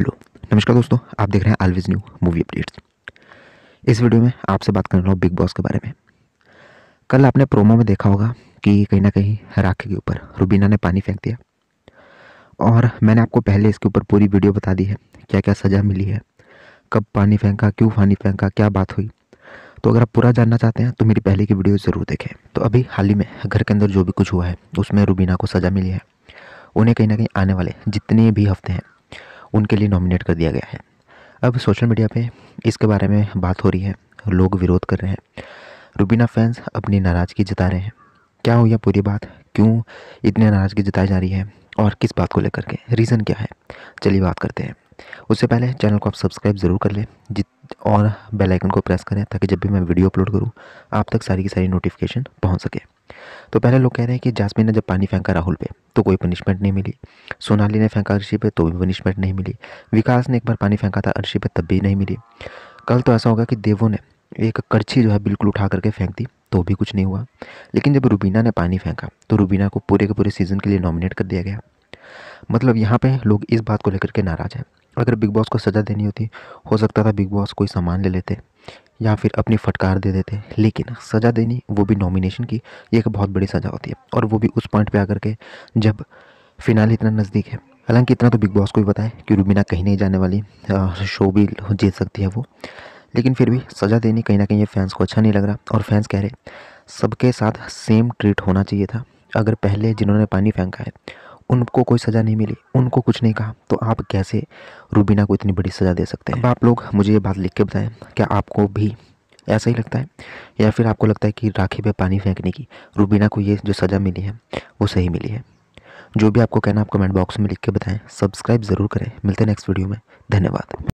hello नमस्कार दोस्तों आप देख रहे हैं ऑलवेज न्यू मूवी अपडेट्स इस वीडियो में आपसे बात कर रहा हूँ बिग बॉस के बारे में कल आपने प्रोमो में देखा होगा कि कहीं ना कहीं राखी के ऊपर रुबीना ने पानी फेंक दिया और मैंने आपको पहले इसके ऊपर पूरी वीडियो बता दी है क्या क्या सज़ा मिली है कब पानी फेंका क्यों पानी फेंका क्या बात हुई तो अगर आप पूरा जानना चाहते हैं तो मेरी पहले की वीडियो ज़रूर देखें तो अभी हाल ही में घर के अंदर जो भी कुछ हुआ है उसमें रुबीना को सज़ा मिली है उन्हें कहीं ना कहीं आने वाले जितने भी हफ्ते हैं उनके लिए नॉमिनेट कर दिया गया है अब सोशल मीडिया पे इसके बारे में बात हो रही है लोग विरोध कर रहे हैं रुबीना फैंस अपनी नाराज़गी जता रहे हैं क्या हो गया पूरी बात क्यों इतनी नाराज़गी जताई जा रही है और किस बात को लेकर के रीज़न क्या है चलिए बात करते हैं उससे पहले चैनल को आप सब्सक्राइब ज़रूर कर लें जित और बेल आइकन को प्रेस करें ताकि जब भी मैं वीडियो अपलोड करूँ आप तक सारी की सारी नोटिफिकेशन पहुँच सके तो पहले लोग कह रहे हैं कि जासमिन ने जब पानी फेंका राहुल पे तो कोई पनिशमेंट नहीं मिली सोनाली ने फेंका ऋषि पे तो भी पनिशमेंट नहीं मिली विकास ने एक बार पानी फेंका था ऋषि पे तब भी नहीं मिली कल तो ऐसा होगा कि देवों ने एक करछी जो है बिल्कुल उठा करके फेंक दी तो भी कुछ नहीं हुआ लेकिन जब रूबीना ने पानी फेंका तो रूबीना को पूरे के पूरे सीज़न के लिए नॉमिनेट कर दिया गया मतलब यहाँ पे लोग इस बात को लेकर के नाराज़ हैं अगर बिग बॉस को सज़ा देनी होती हो सकता था बिग बॉस कोई सामान ले लेते या फिर अपनी फटकार दे देते हैं लेकिन सज़ा देनी वो भी नॉमिनेशन की ये एक बहुत बड़ी सज़ा होती है और वो भी उस पॉइंट पे आकर के जब फिनाल इतना नज़दीक है हालांकि इतना तो बिग बॉस को भी पता है कि रूबीना कहीं नहीं जाने वाली शो भी जीत सकती है वो लेकिन फिर भी सज़ा देनी कहीं ना कहीं ये फैंस को अच्छा नहीं लग रहा और फैंस कह रहे सबके साथ सेम ट्रीट होना चाहिए था अगर पहले जिन्होंने पानी फेंका है उनको कोई सज़ा नहीं मिली उनको कुछ नहीं कहा तो आप कैसे रूबीना को इतनी बड़ी सज़ा दे सकते हैं अब आप लोग मुझे ये बात लिख के बताएं क्या आपको भी ऐसा ही लगता है या फिर आपको लगता है कि राखी पे पानी फेंकने की रूबीना को ये जो सज़ा मिली है वो सही मिली है जो भी आपको कहना आप कमेंट बॉक्स में लिख के बताएं सब्सक्राइब ज़रूर करें मिलते हैं नेक्स्ट वीडियो में धन्यवाद